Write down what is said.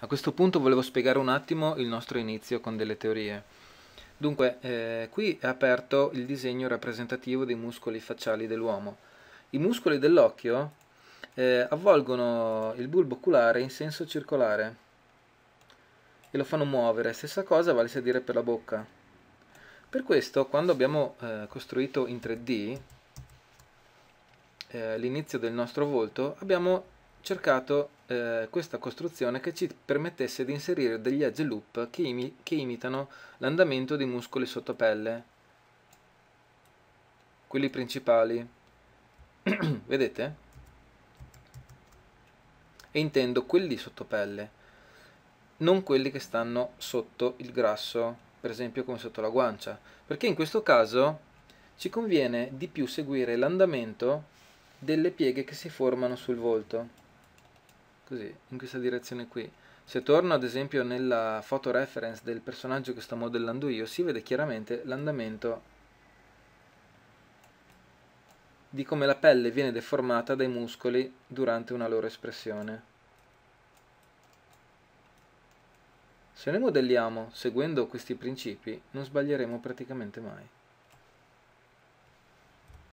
A questo punto volevo spiegare un attimo il nostro inizio con delle teorie. Dunque, eh, qui è aperto il disegno rappresentativo dei muscoli facciali dell'uomo. I muscoli dell'occhio eh, avvolgono il bulbo oculare in senso circolare e lo fanno muovere. Stessa cosa vale a dire per la bocca. Per questo, quando abbiamo eh, costruito in 3D eh, l'inizio del nostro volto, abbiamo cercato eh, questa costruzione che ci permettesse di inserire degli edge loop che, imi che imitano l'andamento dei muscoli sottopelle, quelli principali. Vedete? E intendo quelli sottopelle, non quelli che stanno sotto il grasso, per esempio come sotto la guancia, perché in questo caso ci conviene di più seguire l'andamento delle pieghe che si formano sul volto così, in questa direzione qui. Se torno ad esempio nella foto reference del personaggio che sto modellando io, si vede chiaramente l'andamento di come la pelle viene deformata dai muscoli durante una loro espressione. Se noi modelliamo seguendo questi principi non sbaglieremo praticamente mai.